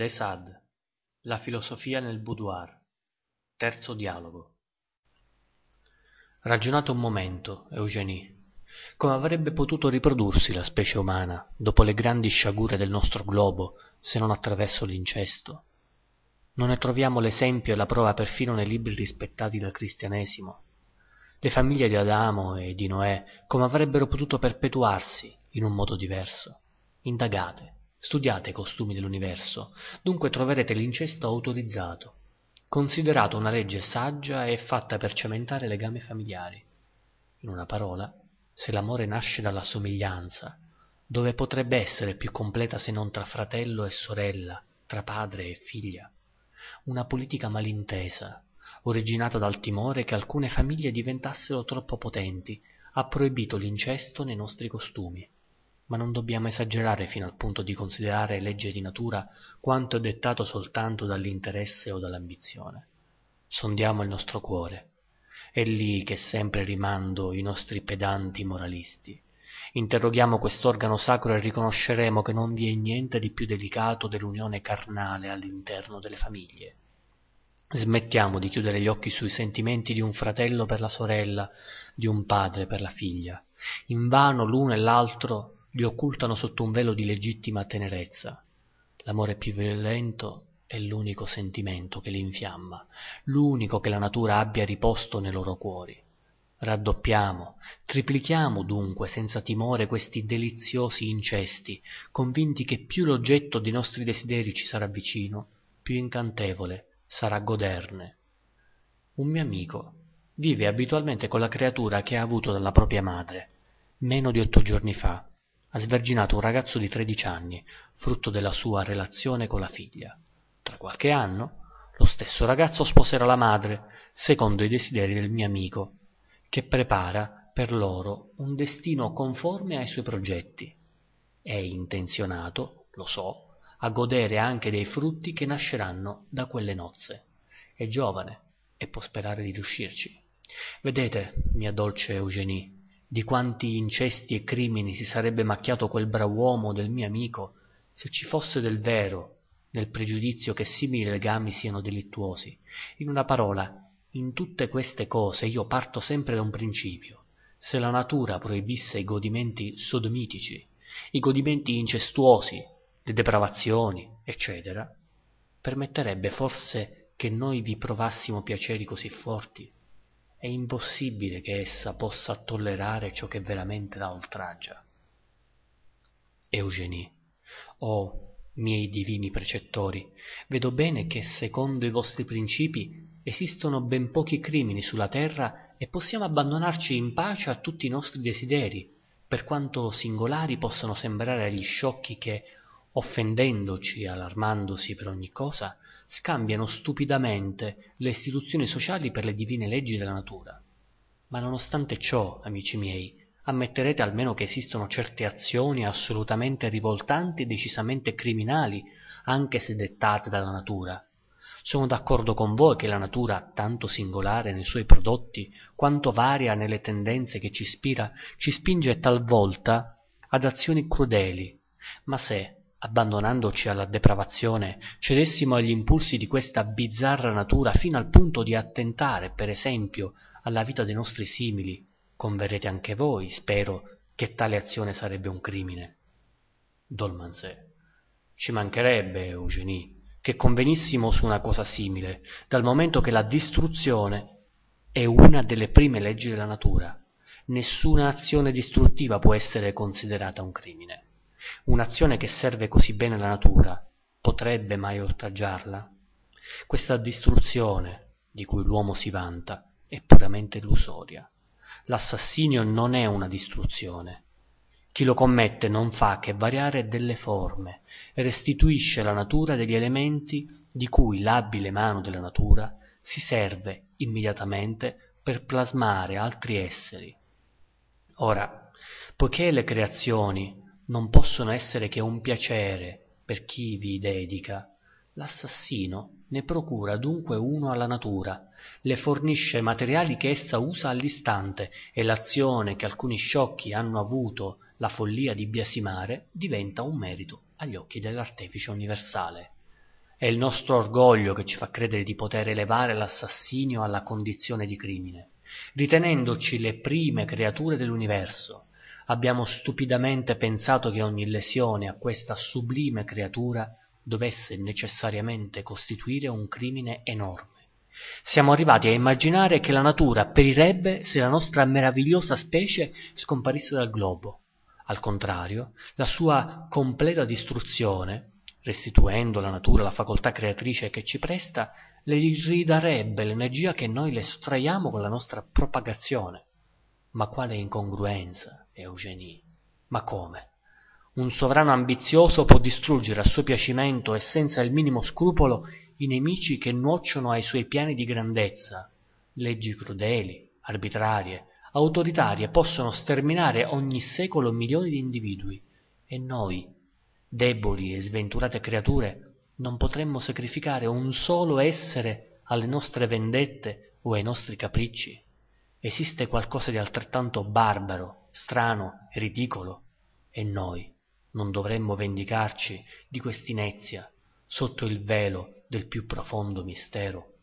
De Sade, La filosofia nel boudoir. Terzo dialogo. Ragionato un momento, Eugenie, Come avrebbe potuto riprodursi la specie umana dopo le grandi sciagure del nostro globo se non attraverso l'incesto? Non ne troviamo l'esempio e la prova perfino nei libri rispettati dal cristianesimo. Le famiglie di Adamo e di Noè come avrebbero potuto perpetuarsi in un modo diverso? Indagate, Studiate i costumi dell'universo, dunque troverete l'incesto autorizzato, considerato una legge saggia e fatta per cementare legami familiari. In una parola, se l'amore nasce dalla somiglianza, dove potrebbe essere più completa se non tra fratello e sorella, tra padre e figlia? Una politica malintesa, originata dal timore che alcune famiglie diventassero troppo potenti, ha proibito l'incesto nei nostri costumi ma non dobbiamo esagerare fino al punto di considerare legge di natura quanto è dettato soltanto dall'interesse o dall'ambizione. Sondiamo il nostro cuore. È lì che sempre rimando i nostri pedanti moralisti. Interroghiamo quest'organo sacro e riconosceremo che non vi è niente di più delicato dell'unione carnale all'interno delle famiglie. Smettiamo di chiudere gli occhi sui sentimenti di un fratello per la sorella, di un padre per la figlia. Invano l'uno e l'altro li occultano sotto un velo di legittima tenerezza. L'amore più violento è l'unico sentimento che li infiamma, l'unico che la natura abbia riposto nei loro cuori. Raddoppiamo, triplichiamo dunque senza timore questi deliziosi incesti, convinti che più l'oggetto dei nostri desideri ci sarà vicino, più incantevole sarà goderne. Un mio amico vive abitualmente con la creatura che ha avuto dalla propria madre, meno di otto giorni fa, ha sverginato un ragazzo di 13 anni, frutto della sua relazione con la figlia. Tra qualche anno lo stesso ragazzo sposerà la madre, secondo i desideri del mio amico, che prepara per loro un destino conforme ai suoi progetti. È intenzionato, lo so, a godere anche dei frutti che nasceranno da quelle nozze. È giovane e può sperare di riuscirci. Vedete, mia dolce Eugenie, di quanti incesti e crimini si sarebbe macchiato quel brav'uomo del mio amico se ci fosse del vero nel pregiudizio che simili legami siano delittuosi in una parola in tutte queste cose io parto sempre da un principio se la natura proibisse i godimenti sodomitici i godimenti incestuosi le depravazioni ecc permetterebbe forse che noi vi provassimo piaceri così forti è impossibile che essa possa tollerare ciò che veramente la oltraggia. Eugenie, oh miei divini precettori, vedo bene che secondo i vostri principi esistono ben pochi crimini sulla terra e possiamo abbandonarci in pace a tutti i nostri desideri, per quanto singolari possano sembrare agli sciocchi che offendendoci e allarmandosi per ogni cosa, scambiano stupidamente le istituzioni sociali per le divine leggi della natura. Ma nonostante ciò, amici miei, ammetterete almeno che esistono certe azioni assolutamente rivoltanti e decisamente criminali, anche se dettate dalla natura. Sono d'accordo con voi che la natura, tanto singolare nei suoi prodotti, quanto varia nelle tendenze che ci ispira, ci spinge talvolta ad azioni crudeli, ma se, abbandonandoci alla depravazione cedessimo agli impulsi di questa bizzarra natura fino al punto di attentare per esempio alla vita dei nostri simili converrete anche voi spero che tale azione sarebbe un crimine Dolmanse. ci mancherebbe Eugenie, che convenissimo su una cosa simile dal momento che la distruzione è una delle prime leggi della natura nessuna azione distruttiva può essere considerata un crimine Un'azione che serve così bene la natura potrebbe mai oltraggiarla? Questa distruzione di cui l'uomo si vanta è puramente illusoria. L'assassinio non è una distruzione. Chi lo commette non fa che variare delle forme e restituisce alla natura degli elementi di cui l'abile mano della natura si serve immediatamente per plasmare altri esseri. Ora, poiché le creazioni non possono essere che un piacere per chi vi dedica, l'assassino ne procura dunque uno alla natura, le fornisce materiali che essa usa all'istante e l'azione che alcuni sciocchi hanno avuto la follia di biasimare diventa un merito agli occhi dell'artefice universale. È il nostro orgoglio che ci fa credere di poter elevare l'assassinio alla condizione di crimine, ritenendoci le prime creature dell'universo, abbiamo stupidamente pensato che ogni lesione a questa sublime creatura dovesse necessariamente costituire un crimine enorme. Siamo arrivati a immaginare che la natura perirebbe se la nostra meravigliosa specie scomparisse dal globo. Al contrario, la sua completa distruzione, restituendo alla natura la facoltà creatrice che ci presta, le ridarebbe l'energia che noi le sottraiamo con la nostra propagazione. Ma quale incongruenza, Eugenie! Ma come? Un sovrano ambizioso può distruggere a suo piacimento e senza il minimo scrupolo i nemici che nuociono ai suoi piani di grandezza. Leggi crudeli, arbitrarie, autoritarie possono sterminare ogni secolo milioni di individui. E noi, deboli e sventurate creature, non potremmo sacrificare un solo essere alle nostre vendette o ai nostri capricci? esiste qualcosa di altrettanto barbaro strano e ridicolo e noi non dovremmo vendicarci di quest'inezia sotto il velo del più profondo mistero